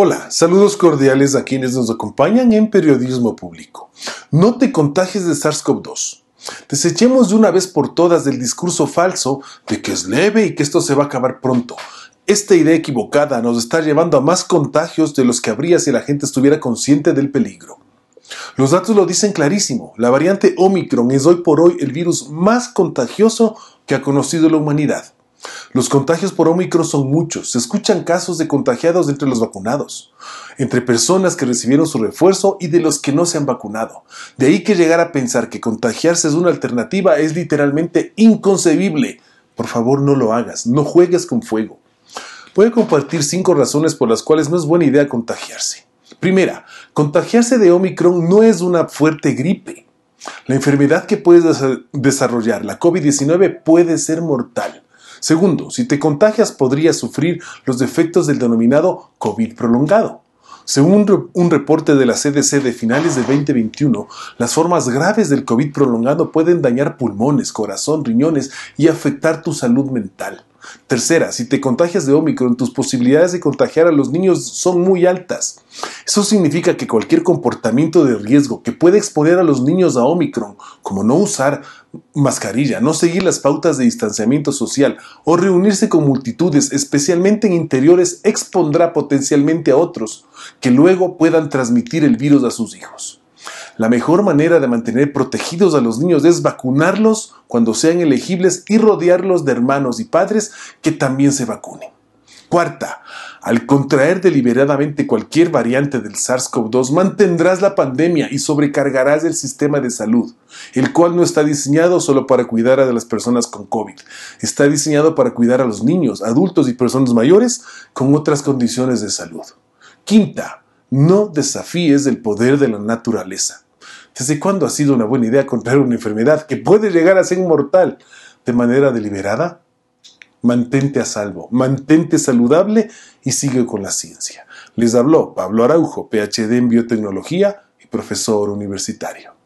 Hola, saludos cordiales a quienes nos acompañan en Periodismo Público. No te contagies de SARS-CoV-2. Desechemos de una vez por todas del discurso falso de que es leve y que esto se va a acabar pronto. Esta idea equivocada nos está llevando a más contagios de los que habría si la gente estuviera consciente del peligro. Los datos lo dicen clarísimo, la variante Omicron es hoy por hoy el virus más contagioso que ha conocido la humanidad. Los contagios por Omicron son muchos. Se escuchan casos de contagiados entre los vacunados, entre personas que recibieron su refuerzo y de los que no se han vacunado. De ahí que llegar a pensar que contagiarse es una alternativa es literalmente inconcebible. Por favor, no lo hagas, no juegues con fuego. Voy a compartir cinco razones por las cuales no es buena idea contagiarse. Primera, contagiarse de Omicron no es una fuerte gripe. La enfermedad que puedes desarrollar, la COVID-19, puede ser mortal. Segundo, si te contagias podrías sufrir los defectos del denominado COVID prolongado. Según un reporte de la CDC de finales de 2021, las formas graves del COVID prolongado pueden dañar pulmones, corazón, riñones y afectar tu salud mental. Tercera, si te contagias de Omicron, tus posibilidades de contagiar a los niños son muy altas. Eso significa que cualquier comportamiento de riesgo que pueda exponer a los niños a Omicron, como no usar mascarilla, no seguir las pautas de distanciamiento social o reunirse con multitudes, especialmente en interiores, expondrá potencialmente a otros que luego puedan transmitir el virus a sus hijos. La mejor manera de mantener protegidos a los niños es vacunarlos cuando sean elegibles y rodearlos de hermanos y padres que también se vacunen. Cuarta, al contraer deliberadamente cualquier variante del SARS-CoV-2, mantendrás la pandemia y sobrecargarás el sistema de salud, el cual no está diseñado solo para cuidar a las personas con COVID, está diseñado para cuidar a los niños, adultos y personas mayores con otras condiciones de salud. Quinta, no desafíes el poder de la naturaleza. ¿Desde cuándo ha sido una buena idea contraer una enfermedad que puede llegar a ser mortal de manera deliberada? Mantente a salvo, mantente saludable y sigue con la ciencia. Les habló Pablo Araujo, PhD en biotecnología y profesor universitario.